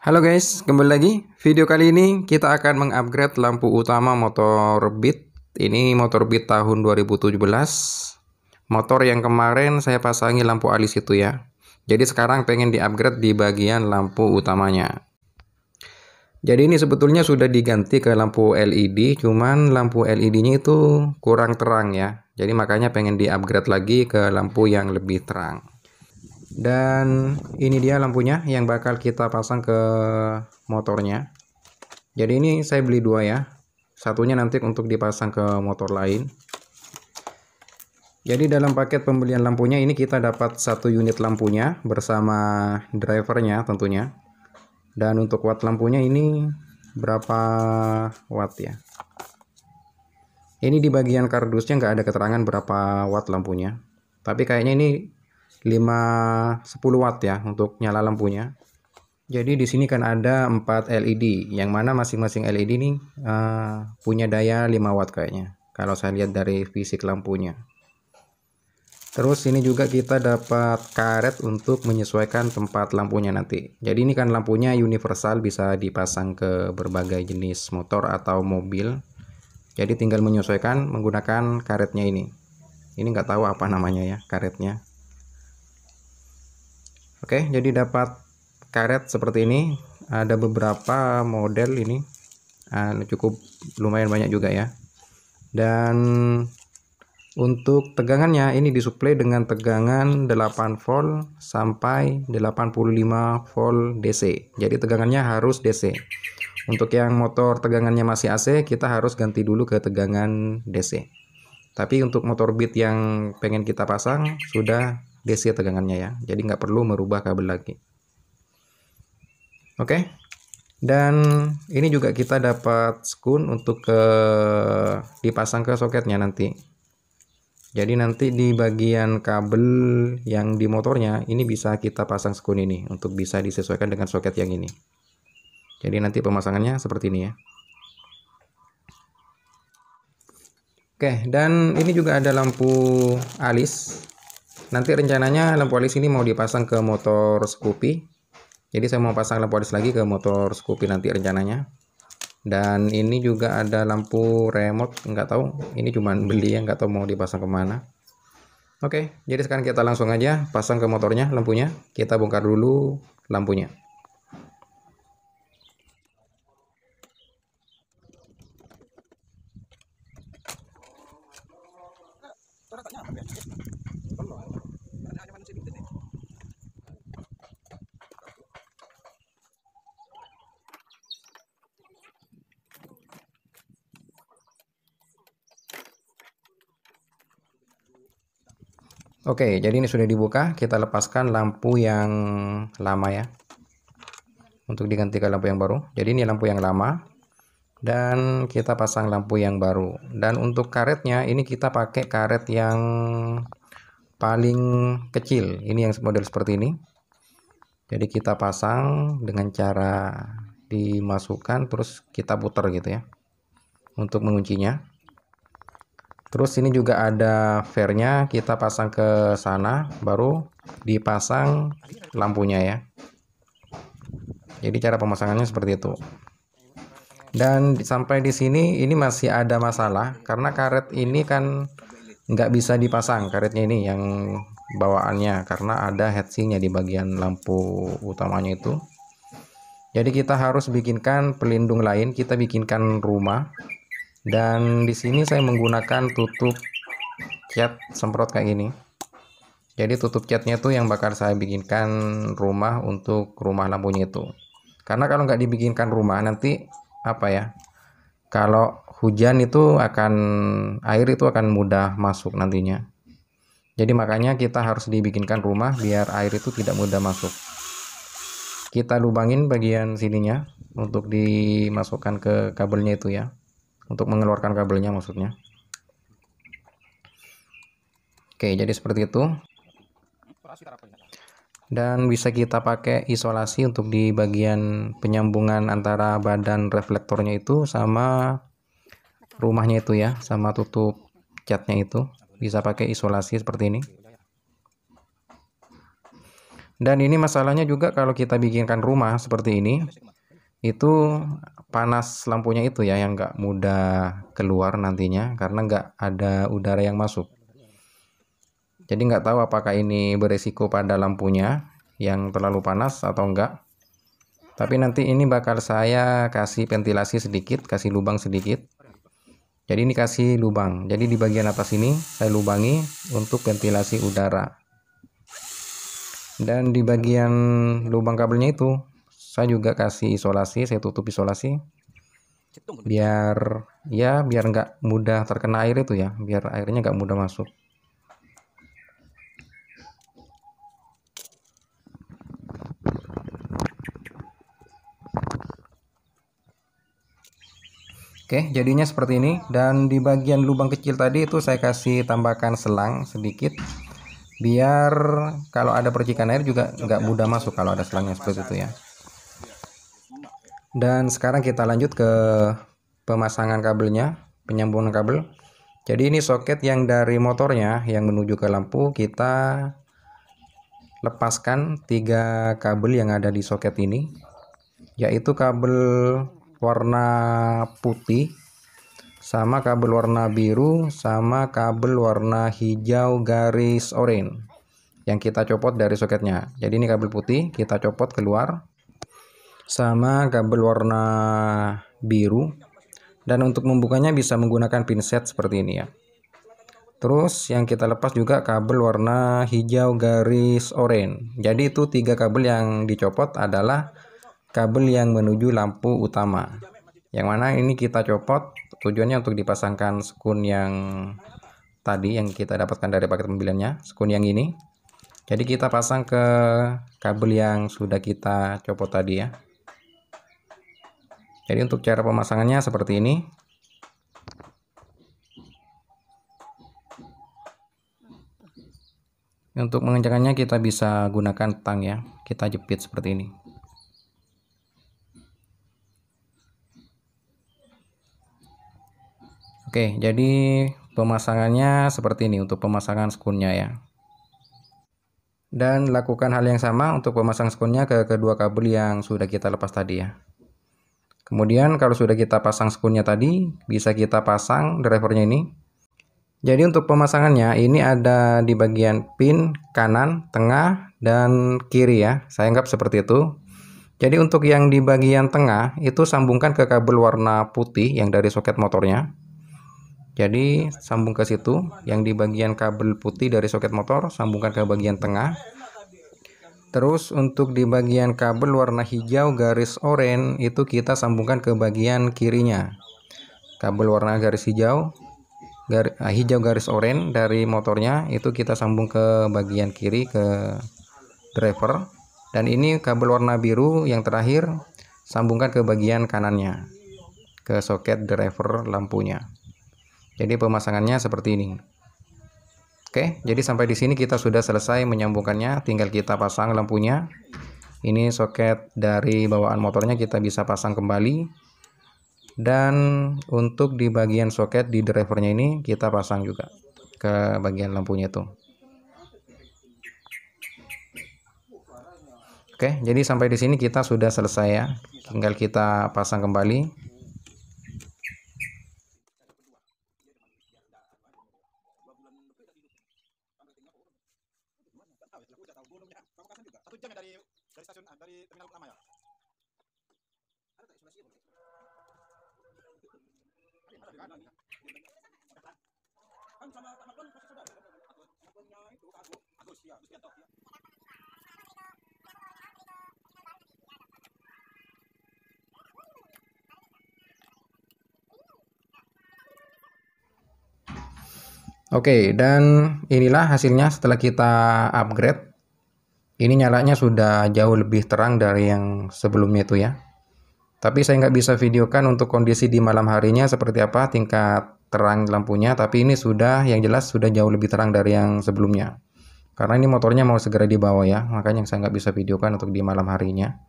Halo guys, kembali lagi. Video kali ini kita akan mengupgrade lampu utama motor Beat. Ini motor Beat tahun 2017. Motor yang kemarin saya pasangi lampu alis itu ya. Jadi sekarang pengen diupgrade di bagian lampu utamanya. Jadi ini sebetulnya sudah diganti ke lampu LED, cuman lampu LED-nya itu kurang terang ya. Jadi makanya pengen diupgrade lagi ke lampu yang lebih terang dan ini dia lampunya yang bakal kita pasang ke motornya jadi ini saya beli dua ya satunya nanti untuk dipasang ke motor lain jadi dalam paket pembelian lampunya ini kita dapat satu unit lampunya bersama drivernya tentunya dan untuk watt lampunya ini berapa watt ya ini di bagian kardusnya nggak ada keterangan berapa watt lampunya tapi kayaknya ini 5 10 watt ya untuk nyala lampunya. Jadi di sini kan ada 4 LED yang mana masing-masing LED ini uh, punya daya 5 watt kayaknya. Kalau saya lihat dari fisik lampunya. Terus ini juga kita dapat karet untuk menyesuaikan tempat lampunya nanti. Jadi ini kan lampunya universal bisa dipasang ke berbagai jenis motor atau mobil. Jadi tinggal menyesuaikan menggunakan karetnya ini. Ini nggak tahu apa namanya ya karetnya. Oke, jadi dapat karet seperti ini. Ada beberapa model ini. Ah, cukup lumayan banyak juga ya. Dan untuk tegangannya ini disuplai dengan tegangan 8 volt sampai 85 volt DC. Jadi tegangannya harus DC. Untuk yang motor tegangannya masih AC, kita harus ganti dulu ke tegangan DC. Tapi untuk motor beat yang pengen kita pasang sudah DC ya, tegangannya ya jadi nggak perlu merubah kabel lagi oke dan ini juga kita dapat skun untuk ke dipasang ke soketnya nanti jadi nanti di bagian kabel yang di motornya ini bisa kita pasang skun ini untuk bisa disesuaikan dengan soket yang ini jadi nanti pemasangannya seperti ini ya Oke, dan ini juga ada lampu alis Nanti rencananya lampu alis ini mau dipasang ke motor Scoopy. Jadi saya mau pasang lampu alis lagi ke motor Scoopy nanti rencananya. Dan ini juga ada lampu remote, nggak tahu. Ini cuma beli yang nggak tahu mau dipasang kemana. Oke, jadi sekarang kita langsung aja pasang ke motornya lampunya. Kita bongkar dulu lampunya. Oke, jadi ini sudah dibuka. Kita lepaskan lampu yang lama ya. Untuk diganti ke lampu yang baru. Jadi ini lampu yang lama. Dan kita pasang lampu yang baru. Dan untuk karetnya, ini kita pakai karet yang paling kecil. Ini yang model seperti ini. Jadi kita pasang dengan cara dimasukkan terus kita putar gitu ya. Untuk menguncinya. Terus ini juga ada fairnya kita pasang ke sana baru dipasang lampunya ya. Jadi cara pemasangannya seperti itu. Dan sampai di sini ini masih ada masalah karena karet ini kan nggak bisa dipasang karetnya ini yang bawaannya karena ada headsingnya di bagian lampu utamanya itu. Jadi kita harus bikinkan pelindung lain, kita bikinkan rumah dan di sini saya menggunakan tutup cat semprot kayak gini jadi tutup catnya itu yang bakal saya bikinkan rumah untuk rumah lampunya itu karena kalau nggak dibikinkan rumah nanti apa ya kalau hujan itu akan air itu akan mudah masuk nantinya jadi makanya kita harus dibikinkan rumah biar air itu tidak mudah masuk kita lubangin bagian sininya untuk dimasukkan ke kabelnya itu ya untuk mengeluarkan kabelnya maksudnya oke jadi seperti itu dan bisa kita pakai isolasi untuk di bagian penyambungan antara badan reflektornya itu sama rumahnya itu ya sama tutup catnya itu bisa pakai isolasi seperti ini dan ini masalahnya juga kalau kita bikinkan rumah seperti ini itu panas lampunya itu ya yang nggak mudah keluar nantinya karena nggak ada udara yang masuk. Jadi nggak tahu apakah ini beresiko pada lampunya yang terlalu panas atau enggak. Tapi nanti ini bakal saya kasih ventilasi sedikit, kasih lubang sedikit. Jadi ini kasih lubang. Jadi di bagian atas ini saya lubangi untuk ventilasi udara. Dan di bagian lubang kabelnya itu saya juga kasih isolasi saya tutup isolasi biar ya biar nggak mudah terkena air itu ya biar airnya nggak mudah masuk Oke, jadinya seperti ini. Dan di bagian lubang kecil tadi itu saya kasih tambahkan selang sedikit biar kalau ada percikan air juga nggak mudah masuk kalau ada selangnya seperti itu ya. Dan sekarang kita lanjut ke pemasangan kabelnya, penyambungan kabel. Jadi ini soket yang dari motornya yang menuju ke lampu kita lepaskan tiga kabel yang ada di soket ini yaitu kabel warna putih sama kabel warna biru sama kabel warna hijau garis oranye yang kita copot dari soketnya jadi ini kabel putih kita copot keluar sama kabel warna biru dan untuk membukanya bisa menggunakan pinset seperti ini ya terus yang kita lepas juga kabel warna hijau garis oranye jadi itu tiga kabel yang dicopot adalah kabel yang menuju lampu utama yang mana ini kita copot tujuannya untuk dipasangkan sekun yang tadi yang kita dapatkan dari paket pembeliannya sekun yang ini jadi kita pasang ke kabel yang sudah kita copot tadi ya jadi untuk cara pemasangannya seperti ini. Untuk mengencangkannya kita bisa gunakan tang ya. Kita jepit seperti ini. Oke, jadi pemasangannya seperti ini untuk pemasangan skunnya ya. Dan lakukan hal yang sama untuk pemasangan skunnya ke kedua kabel yang sudah kita lepas tadi ya. Kemudian kalau sudah kita pasang sekunnya tadi, bisa kita pasang drivernya ini. Jadi untuk pemasangannya ini ada di bagian pin kanan, tengah, dan kiri ya. Saya anggap seperti itu. Jadi untuk yang di bagian tengah itu sambungkan ke kabel warna putih yang dari soket motornya. Jadi sambung ke situ, yang di bagian kabel putih dari soket motor sambungkan ke bagian tengah. Terus untuk di bagian kabel warna hijau garis oranye itu kita sambungkan ke bagian kirinya. Kabel warna garis hijau gar, ah, hijau garis oranye dari motornya itu kita sambung ke bagian kiri ke driver dan ini kabel warna biru yang terakhir sambungkan ke bagian kanannya ke soket driver lampunya. Jadi pemasangannya seperti ini. Oke, jadi sampai di sini kita sudah selesai menyambungkannya, tinggal kita pasang lampunya. Ini soket dari bawaan motornya kita bisa pasang kembali. Dan untuk di bagian soket di drivernya ini kita pasang juga ke bagian lampunya tuh. Oke, jadi sampai di sini kita sudah selesai ya. Tinggal kita pasang kembali. Kan Oke, dan inilah hasilnya setelah kita upgrade. Ini nyalanya sudah jauh lebih terang dari yang sebelumnya itu ya. Tapi saya nggak bisa videokan untuk kondisi di malam harinya seperti apa tingkat terang lampunya. Tapi ini sudah yang jelas sudah jauh lebih terang dari yang sebelumnya. Karena ini motornya mau segera dibawa ya, makanya saya nggak bisa videokan untuk di malam harinya.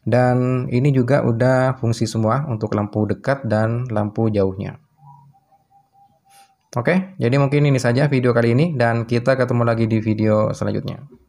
Dan ini juga udah fungsi semua untuk lampu dekat dan lampu jauhnya. Oke, jadi mungkin ini saja video kali ini dan kita ketemu lagi di video selanjutnya.